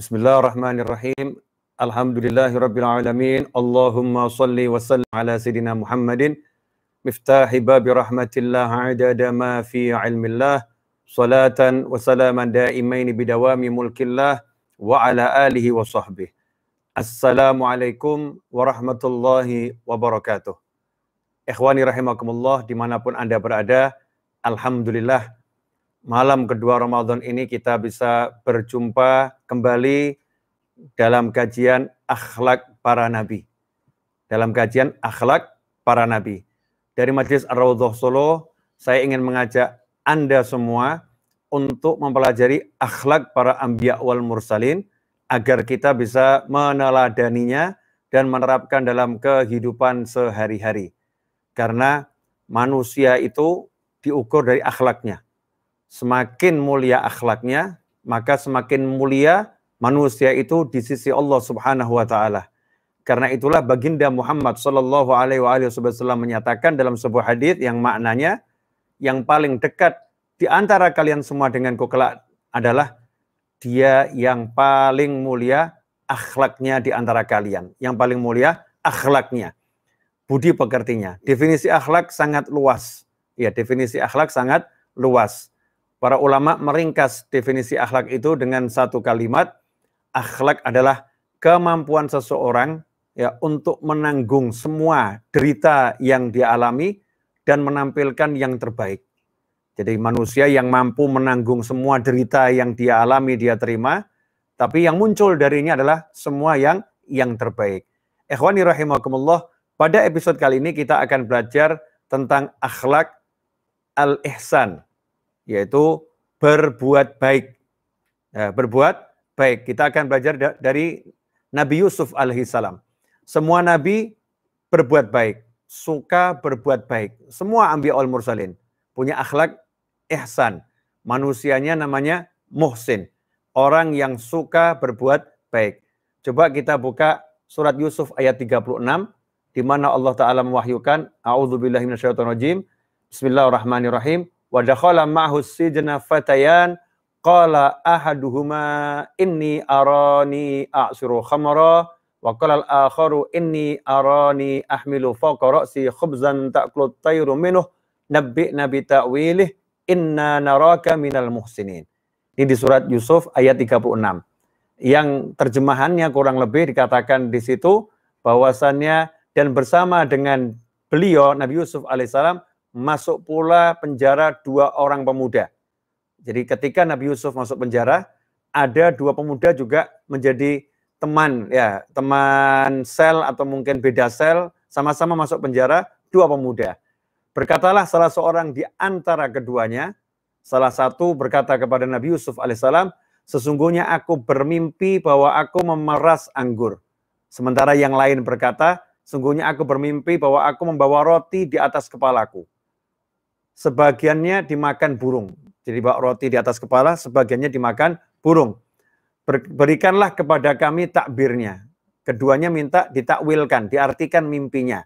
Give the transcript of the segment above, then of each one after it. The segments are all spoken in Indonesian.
Bismillahirrahmanirrahim. Alhamdulillahi Rabbil Alamin. Allahumma salli wa sallim ala Sayyidina Muhammadin. Miftahi babi rahmatillah adada ma fi ilmillah. Salatan wa salaman daimaini bidawami mulkillah. Wa ala alihi wa sahbihi. Assalamualaikum warahmatullahi wabarakatuh. Ikhwani rahimakumullah dimanapun Anda berada. Alhamdulillah malam kedua Ramadan ini kita bisa berjumpa kembali dalam kajian akhlak para nabi. Dalam kajian akhlak para nabi. Dari Majelis Ar-Raudhah Solo, saya ingin mengajak Anda semua untuk mempelajari akhlak para ambiya wal mursalin agar kita bisa meneladaninya dan menerapkan dalam kehidupan sehari-hari. Karena manusia itu diukur dari akhlaknya semakin mulia akhlaknya, maka semakin mulia manusia itu di sisi Allah Subhanahu wa taala. Karena itulah baginda Muhammad sallallahu alaihi wasallam menyatakan dalam sebuah hadis yang maknanya yang paling dekat di antara kalian semua dengan kelak adalah dia yang paling mulia akhlaknya di antara kalian. Yang paling mulia akhlaknya, budi pekertinya. Definisi akhlak sangat luas. Ya, definisi akhlak sangat luas. Para ulama meringkas definisi akhlak itu dengan satu kalimat, akhlak adalah kemampuan seseorang ya untuk menanggung semua derita yang dialami dan menampilkan yang terbaik. Jadi manusia yang mampu menanggung semua derita yang dia alami, dia terima, tapi yang muncul darinya adalah semua yang yang terbaik. Ikhwani rahimakumullah, pada episode kali ini kita akan belajar tentang akhlak al-ihsan yaitu berbuat baik. Ya, berbuat baik. Kita akan belajar da dari Nabi Yusuf alaihissalam. Semua nabi berbuat baik, suka berbuat baik. Semua al mursalin punya akhlak ihsan. Manusianya namanya muhsin. Orang yang suka berbuat baik. Coba kita buka surat Yusuf ayat 36 di mana Allah taala mewahyukan Bismillahirrahmanirrahim wadakhala dakhala ma'hu sijna fatayan qala ahaduhuma inni arani a'suru khamara wa qala al-akharu inni arani ahmilu fawqa ra'si khubzan ta'kulu tayru minuh nabi nabi ta'wilih inna naraka minal muhsinin. Ini di surat Yusuf ayat 36. Yang terjemahannya kurang lebih dikatakan di situ bahwasannya dan bersama dengan beliau Nabi Yusuf alaihissalam masuk pula penjara dua orang pemuda. Jadi ketika Nabi Yusuf masuk penjara, ada dua pemuda juga menjadi teman ya, teman sel atau mungkin beda sel, sama-sama masuk penjara dua pemuda. Berkatalah salah seorang di antara keduanya, salah satu berkata kepada Nabi Yusuf alaihissalam, sesungguhnya aku bermimpi bahwa aku memeras anggur. Sementara yang lain berkata, sungguhnya aku bermimpi bahwa aku membawa roti di atas kepalaku sebagiannya dimakan burung. Jadi bak roti di atas kepala, sebagiannya dimakan burung. Berikanlah kepada kami takbirnya. Keduanya minta ditakwilkan, diartikan mimpinya.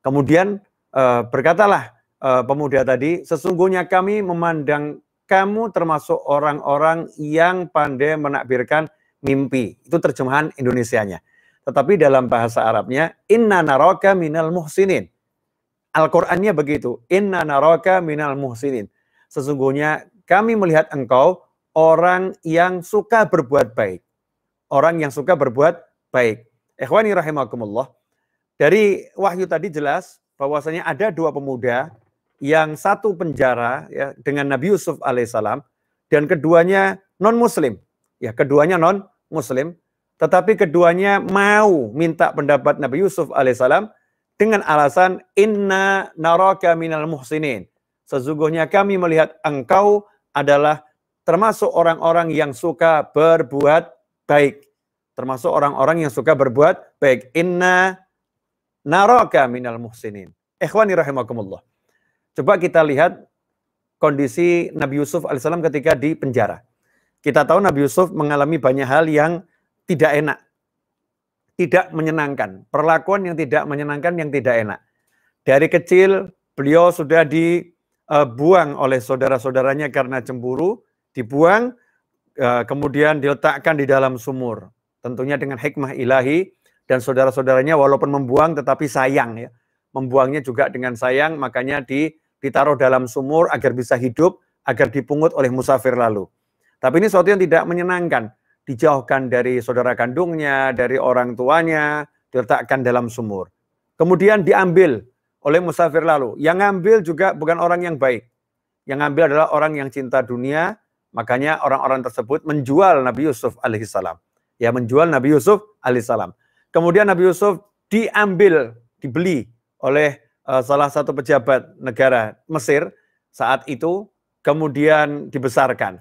Kemudian eh, berkatalah eh, pemuda tadi, sesungguhnya kami memandang kamu termasuk orang-orang yang pandai menakbirkan mimpi. Itu terjemahan Indonesianya. Tetapi dalam bahasa Arabnya, inna naraka minal muhsinin. Al-Qur'annya begitu. Inna naraka minal muhsinin. Sesungguhnya kami melihat engkau orang yang suka berbuat baik. Orang yang suka berbuat baik. Ikhwani rahimakumullah. Dari wahyu tadi jelas bahwasanya ada dua pemuda yang satu penjara ya dengan Nabi Yusuf alaihissalam dan keduanya non muslim ya keduanya non muslim tetapi keduanya mau minta pendapat Nabi Yusuf alaihissalam dengan alasan inna naraka minal muhsinin. Sesungguhnya kami melihat engkau adalah termasuk orang-orang yang suka berbuat baik. Termasuk orang-orang yang suka berbuat baik. Inna naraka minal muhsinin. Ikhwani rahimakumullah. Coba kita lihat kondisi Nabi Yusuf alaihissalam ketika di penjara. Kita tahu Nabi Yusuf mengalami banyak hal yang tidak enak tidak menyenangkan, perlakuan yang tidak menyenangkan yang tidak enak. Dari kecil beliau sudah dibuang e, oleh saudara-saudaranya karena cemburu, dibuang e, kemudian diletakkan di dalam sumur. Tentunya dengan hikmah ilahi dan saudara-saudaranya walaupun membuang tetapi sayang ya. Membuangnya juga dengan sayang makanya ditaruh dalam sumur agar bisa hidup, agar dipungut oleh musafir lalu. Tapi ini sesuatu yang tidak menyenangkan dijauhkan dari saudara kandungnya, dari orang tuanya, diletakkan dalam sumur. Kemudian diambil oleh musafir lalu. Yang ngambil juga bukan orang yang baik. Yang ngambil adalah orang yang cinta dunia, makanya orang-orang tersebut menjual Nabi Yusuf alaihissalam. Ya, menjual Nabi Yusuf alaihissalam. Kemudian Nabi Yusuf diambil, dibeli oleh uh, salah satu pejabat negara Mesir saat itu, kemudian dibesarkan.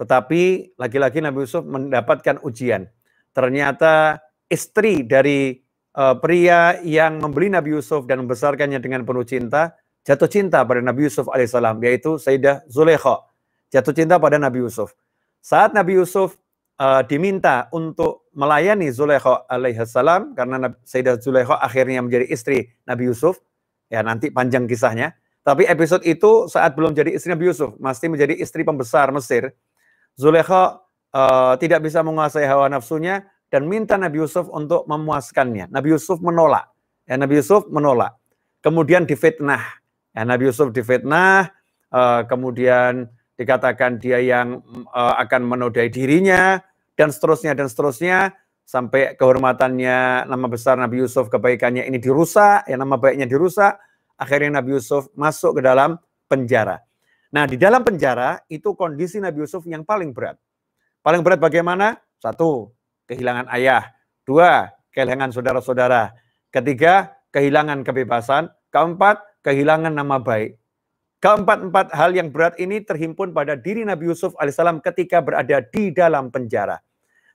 Tetapi lagi-lagi Nabi Yusuf mendapatkan ujian. Ternyata istri dari uh, pria yang membeli Nabi Yusuf dan membesarkannya dengan penuh cinta, jatuh cinta pada Nabi Yusuf alaihissalam, yaitu Sayyidah Zulekho. Jatuh cinta pada Nabi Yusuf. Saat Nabi Yusuf uh, diminta untuk melayani Zulekho alaihissalam, karena Sayyidah Zulekho akhirnya menjadi istri Nabi Yusuf, ya nanti panjang kisahnya, tapi episode itu saat belum jadi istri Nabi Yusuf, masih menjadi istri pembesar Mesir. Zulekha uh, tidak bisa menguasai hawa nafsunya dan minta Nabi Yusuf untuk memuaskannya. Nabi Yusuf menolak. Ya, Nabi Yusuf menolak. Kemudian difitnah. Ya, Nabi Yusuf difitnah, uh, kemudian dikatakan dia yang uh, akan menodai dirinya dan seterusnya dan seterusnya sampai kehormatannya nama besar Nabi Yusuf kebaikannya ini dirusak, ya nama baiknya dirusak. Akhirnya Nabi Yusuf masuk ke dalam penjara. Nah, di dalam penjara itu kondisi Nabi Yusuf yang paling berat. Paling berat bagaimana? Satu, kehilangan ayah. Dua, kehilangan saudara-saudara. Ketiga, kehilangan kebebasan. Keempat, kehilangan nama baik. Keempat-empat hal yang berat ini terhimpun pada diri Nabi Yusuf alaihissalam ketika berada di dalam penjara.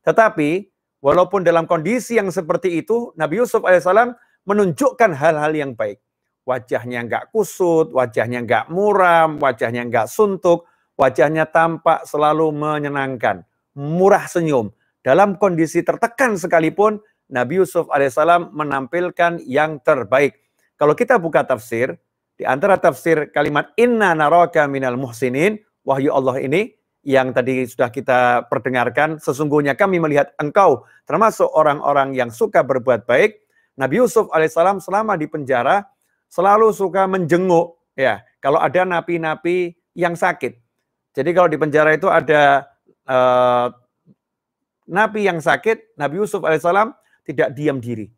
Tetapi, walaupun dalam kondisi yang seperti itu, Nabi Yusuf alaihissalam menunjukkan hal-hal yang baik wajahnya nggak kusut, wajahnya nggak muram, wajahnya nggak suntuk, wajahnya tampak selalu menyenangkan, murah senyum. Dalam kondisi tertekan sekalipun, Nabi Yusuf alaihissalam menampilkan yang terbaik. Kalau kita buka tafsir, di antara tafsir kalimat inna naraka minal muhsinin, wahyu Allah ini, yang tadi sudah kita perdengarkan, sesungguhnya kami melihat engkau termasuk orang-orang yang suka berbuat baik. Nabi Yusuf alaihissalam selama di penjara, selalu suka menjenguk ya kalau ada napi-napi yang sakit. Jadi kalau di penjara itu ada eh, napi yang sakit, Nabi Yusuf alaihissalam tidak diam diri.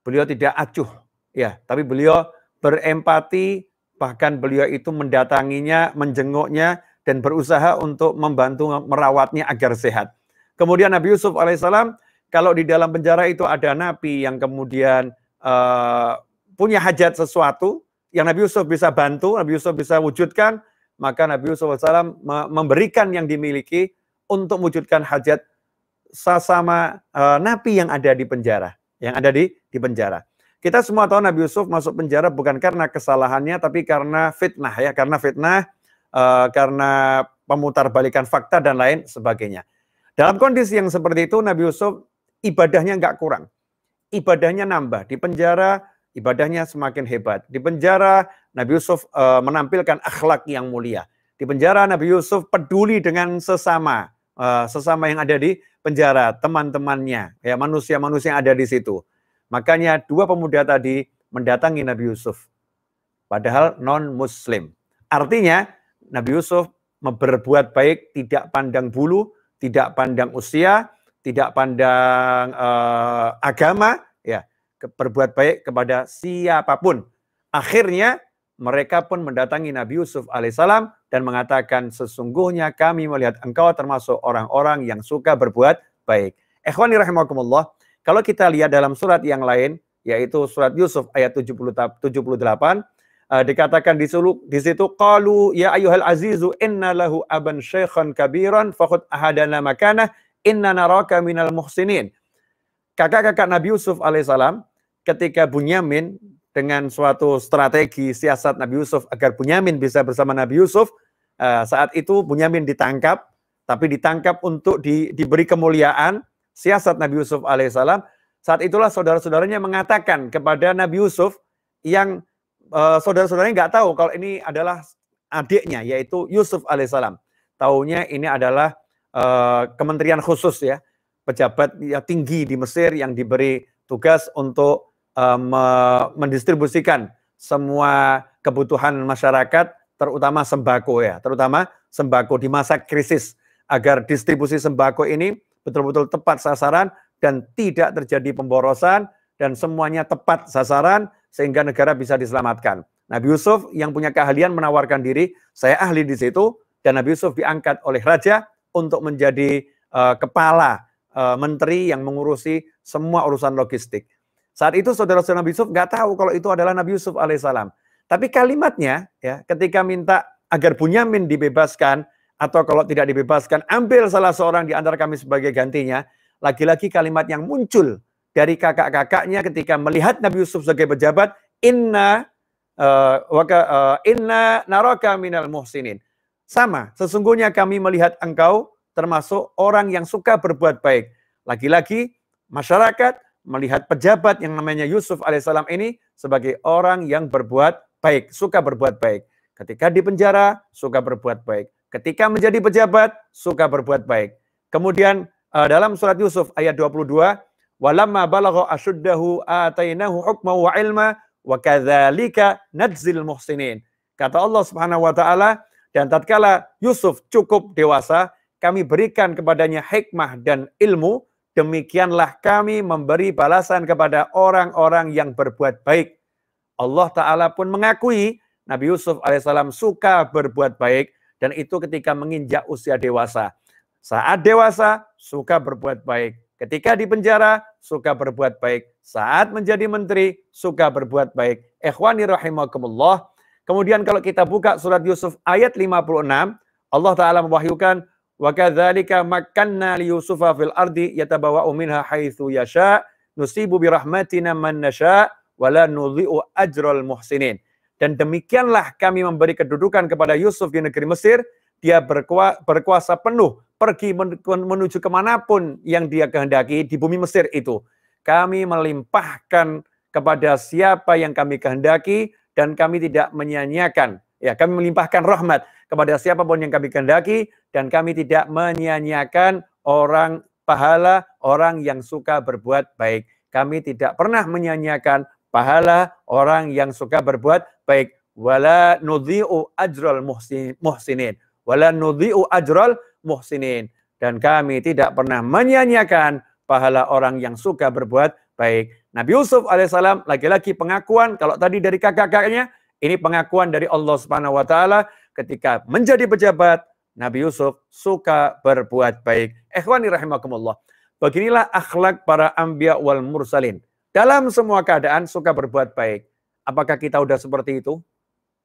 Beliau tidak acuh, ya, tapi beliau berempati, bahkan beliau itu mendatanginya, menjenguknya, dan berusaha untuk membantu merawatnya agar sehat. Kemudian Nabi Yusuf alaihissalam, kalau di dalam penjara itu ada napi yang kemudian eh, punya hajat sesuatu yang Nabi Yusuf bisa bantu, Nabi Yusuf bisa wujudkan, maka Nabi Yusuf Wasallam memberikan yang dimiliki untuk wujudkan hajat sesama eh, nabi napi yang ada di penjara, yang ada di di penjara. Kita semua tahu Nabi Yusuf masuk penjara bukan karena kesalahannya, tapi karena fitnah ya, karena fitnah, e, karena pemutarbalikan fakta dan lain sebagainya. Dalam kondisi yang seperti itu, Nabi Yusuf ibadahnya nggak kurang, ibadahnya nambah di penjara ibadahnya semakin hebat. Di penjara Nabi Yusuf e, menampilkan akhlak yang mulia. Di penjara Nabi Yusuf peduli dengan sesama, e, sesama yang ada di penjara, teman-temannya, ya manusia-manusia yang ada di situ. Makanya dua pemuda tadi mendatangi Nabi Yusuf. Padahal non-muslim. Artinya Nabi Yusuf berbuat baik tidak pandang bulu, tidak pandang usia, tidak pandang e, agama, berbuat baik kepada siapapun. Akhirnya mereka pun mendatangi Nabi Yusuf alaihissalam dan mengatakan sesungguhnya kami melihat engkau termasuk orang-orang yang suka berbuat baik. Ikhwani rahimakumullah, kalau kita lihat dalam surat yang lain yaitu surat Yusuf ayat 78 uh, eh, dikatakan di di situ qalu ya ayyuhal azizu inna lahu aban syekhan kabiran fakhud ahadana makana inna naraka minal muhsinin kakak-kakak Nabi Yusuf alaihissalam ketika Bunyamin dengan suatu strategi siasat Nabi Yusuf agar Bunyamin bisa bersama Nabi Yusuf eh, saat itu Bunyamin ditangkap tapi ditangkap untuk di, diberi kemuliaan siasat Nabi Yusuf alaihissalam saat itulah saudara-saudaranya mengatakan kepada Nabi Yusuf yang eh, saudara-saudaranya nggak tahu kalau ini adalah adiknya yaitu Yusuf alaihissalam taunya ini adalah eh, kementerian khusus ya pejabat yang tinggi di Mesir yang diberi tugas untuk um, mendistribusikan semua kebutuhan masyarakat terutama sembako ya, terutama sembako di masa krisis agar distribusi sembako ini betul-betul tepat sasaran dan tidak terjadi pemborosan dan semuanya tepat sasaran sehingga negara bisa diselamatkan. Nabi Yusuf yang punya keahlian menawarkan diri, saya ahli di situ dan Nabi Yusuf diangkat oleh raja untuk menjadi uh, kepala uh, menteri yang mengurusi semua urusan logistik. Saat itu saudara-saudara Nabi Yusuf nggak tahu kalau itu adalah Nabi Yusuf alaihissalam. Tapi kalimatnya ya ketika minta agar Bunyamin dibebaskan atau kalau tidak dibebaskan ambil salah seorang di antara kami sebagai gantinya. Lagi-lagi kalimat yang muncul dari kakak-kakaknya ketika melihat Nabi Yusuf sebagai pejabat inna uh, waka, uh, inna naraka minal muhsinin. Sama, sesungguhnya kami melihat engkau termasuk orang yang suka berbuat baik. Lagi-lagi masyarakat melihat pejabat yang namanya Yusuf alaihissalam ini sebagai orang yang berbuat baik, suka berbuat baik. Ketika di penjara, suka berbuat baik. Ketika menjadi pejabat, suka berbuat baik. Kemudian eh, dalam surat Yusuf ayat 22, walamma balagha ashuddahu atainahu hukma wa ilma wa kadzalika muhsinin. Kata Allah Subhanahu wa taala dan tatkala Yusuf cukup dewasa, kami berikan kepadanya hikmah dan ilmu, demikianlah kami memberi balasan kepada orang-orang yang berbuat baik. Allah Ta'ala pun mengakui Nabi Yusuf alaihissalam suka berbuat baik dan itu ketika menginjak usia dewasa. Saat dewasa, suka berbuat baik. Ketika di penjara, suka berbuat baik. Saat menjadi menteri, suka berbuat baik. Ikhwani rahimakumullah. Kemudian kalau kita buka surat Yusuf ayat 56, Allah Ta'ala mewahyukan, Wa kadzalika makanna li Yusufa fil ardi yatabawa'u minha haitsu yasha nusibu bi rahmatina man nasha wa la nudhi'u ajral muhsinin. Dan demikianlah kami memberi kedudukan kepada Yusuf di negeri Mesir, dia berkuasa, berkuasa penuh pergi menuju kemanapun yang dia kehendaki di bumi Mesir itu. Kami melimpahkan kepada siapa yang kami kehendaki dan kami tidak menyanyiakan. Ya, kami melimpahkan rahmat kepada siapapun yang kami kehendaki dan kami tidak menyia-nyiakan orang pahala orang yang suka berbuat baik. Kami tidak pernah menyia-nyiakan pahala orang yang suka berbuat baik. Wala nudhi'u ajral muhsinin. Wala nudhi'u ajral muhsinin. Dan kami tidak pernah menyanyiakan pahala orang yang suka berbuat baik. Nabi Yusuf alaihissalam lagi-lagi pengakuan kalau tadi dari kakak-kakaknya ini pengakuan dari Allah Subhanahu wa taala ketika menjadi pejabat, Nabi Yusuf suka berbuat baik. Ikhwani rahimakumullah. Beginilah akhlak para ambia wal mursalin. Dalam semua keadaan suka berbuat baik. Apakah kita sudah seperti itu?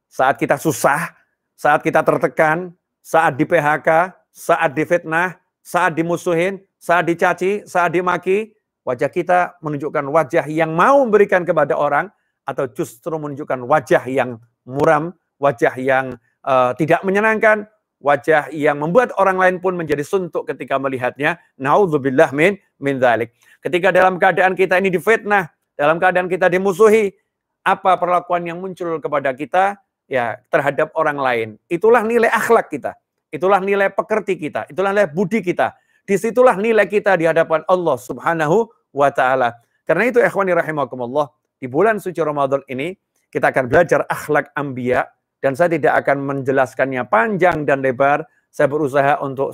Saat kita susah, saat kita tertekan, saat di PHK, saat difitnah, saat dimusuhin, saat dicaci, saat dimaki, wajah kita menunjukkan wajah yang mau memberikan kepada orang atau justru menunjukkan wajah yang muram, wajah yang uh, tidak menyenangkan, wajah yang membuat orang lain pun menjadi suntuk ketika melihatnya. Nauzubillah min min Ketika dalam keadaan kita ini difitnah, dalam keadaan kita dimusuhi, apa perlakuan yang muncul kepada kita ya terhadap orang lain. Itulah nilai akhlak kita. Itulah nilai pekerti kita, itulah nilai budi kita. Disitulah nilai kita di hadapan Allah Subhanahu wa taala. Karena itu ikhwani rahimakumullah, di bulan suci Ramadan ini kita akan belajar akhlak ambia, dan saya tidak akan menjelaskannya panjang dan lebar. Saya berusaha untuk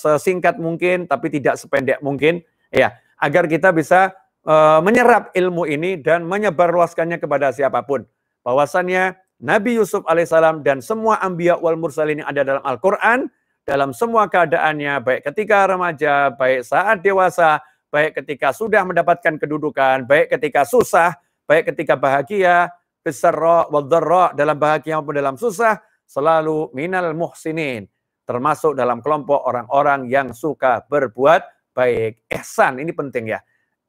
sesingkat mungkin, tapi tidak sependek mungkin, ya, agar kita bisa e, menyerap ilmu ini dan menyebarluaskannya kepada siapapun. Bahwasannya Nabi Yusuf alaihissalam dan semua ambia wal mursalin yang ada dalam Al-Quran, dalam semua keadaannya, baik ketika remaja, baik saat dewasa, baik ketika sudah mendapatkan kedudukan, baik ketika susah, baik ketika bahagia, Fisarra wal dalam bahagia maupun dalam susah, selalu minal muhsinin. Termasuk dalam kelompok orang-orang yang suka berbuat baik. Ihsan, ini penting ya.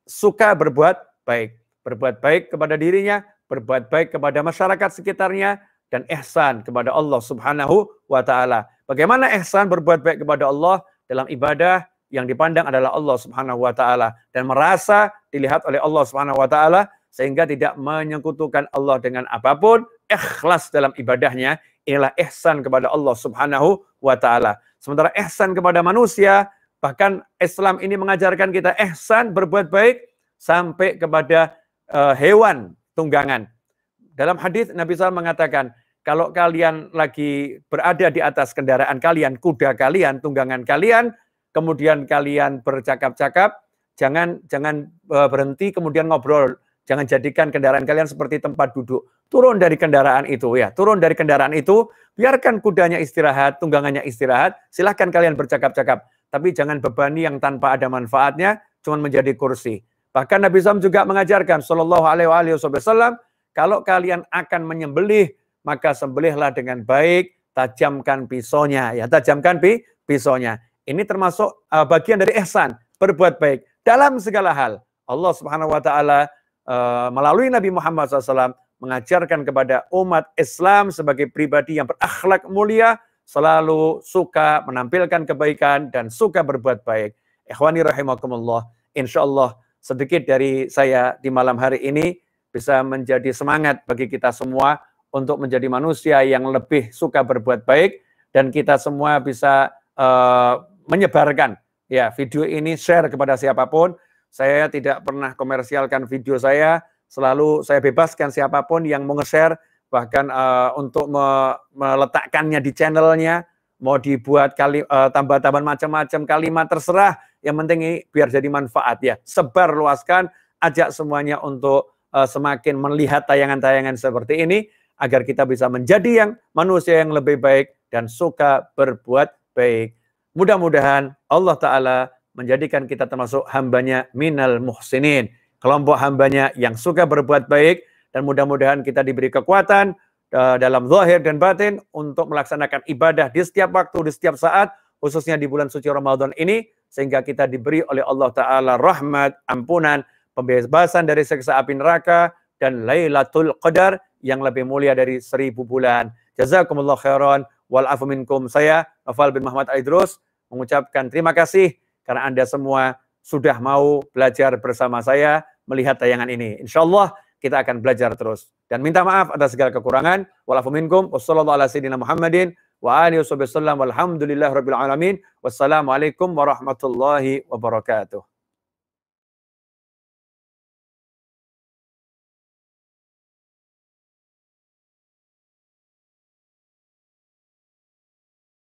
Suka berbuat baik. Berbuat baik kepada dirinya, berbuat baik kepada masyarakat sekitarnya, dan ihsan kepada Allah subhanahu wa ta'ala. Bagaimana ihsan berbuat baik kepada Allah dalam ibadah, yang dipandang adalah Allah Subhanahu wa taala dan merasa dilihat oleh Allah Subhanahu wa taala sehingga tidak menyekutukan Allah dengan apapun, ikhlas dalam ibadahnya, inilah ihsan kepada Allah Subhanahu wa taala. Sementara ihsan kepada manusia, bahkan Islam ini mengajarkan kita ihsan berbuat baik sampai kepada uh, hewan tunggangan. Dalam hadis Nabi SAW mengatakan, kalau kalian lagi berada di atas kendaraan kalian, kuda kalian, tunggangan kalian, kemudian kalian bercakap-cakap, jangan jangan eh, berhenti kemudian ngobrol Jangan jadikan kendaraan kalian seperti tempat duduk. Turun dari kendaraan itu ya, turun dari kendaraan itu, biarkan kudanya istirahat, tunggangannya istirahat, silahkan kalian bercakap-cakap. Tapi jangan bebani yang tanpa ada manfaatnya, cuma menjadi kursi. Bahkan Nabi SAW juga mengajarkan, Sallallahu Alaihi Wasallam, kalau kalian akan menyembelih, maka sembelihlah dengan baik, tajamkan pisaunya, ya tajamkan pi pisaunya. Ini termasuk uh, bagian dari ihsan, berbuat baik dalam segala hal. Allah Subhanahu wa taala Eh, melalui Nabi Muhammad SAW mengajarkan kepada umat Islam sebagai pribadi yang berakhlak mulia, selalu suka menampilkan kebaikan dan suka berbuat baik. Ikhwani rahimakumullah, insya Allah sedikit dari saya di malam hari ini bisa menjadi semangat bagi kita semua untuk menjadi manusia yang lebih suka berbuat baik dan kita semua bisa uh, menyebarkan ya video ini share kepada siapapun saya tidak pernah komersialkan video saya, selalu saya bebaskan siapapun yang mau nge-share, bahkan uh, untuk me meletakkannya di channelnya, mau dibuat kali uh, tambah-tambahan macam-macam kalimat terserah, yang penting ini biar jadi manfaat ya. Sebar luaskan, ajak semuanya untuk uh, semakin melihat tayangan-tayangan seperti ini agar kita bisa menjadi yang manusia yang lebih baik dan suka berbuat baik. Mudah-mudahan Allah Ta'ala menjadikan kita termasuk hambanya minal muhsinin. Kelompok hambanya yang suka berbuat baik dan mudah-mudahan kita diberi kekuatan eh, dalam zahir dan batin untuk melaksanakan ibadah di setiap waktu, di setiap saat, khususnya di bulan suci Ramadan ini, sehingga kita diberi oleh Allah Ta'ala rahmat, ampunan, pembebasan dari seksa api neraka, dan Lailatul Qadar yang lebih mulia dari seribu bulan. Jazakumullah khairan, wal'afu minkum. Saya, Afal bin Muhammad Aidrus, mengucapkan terima kasih karena Anda semua sudah mau belajar bersama saya melihat tayangan ini. Insya Allah kita akan belajar terus. Dan minta maaf atas segala kekurangan. Walafuminkum. Wassalamualaikum warahmatullahi wabarakatuh.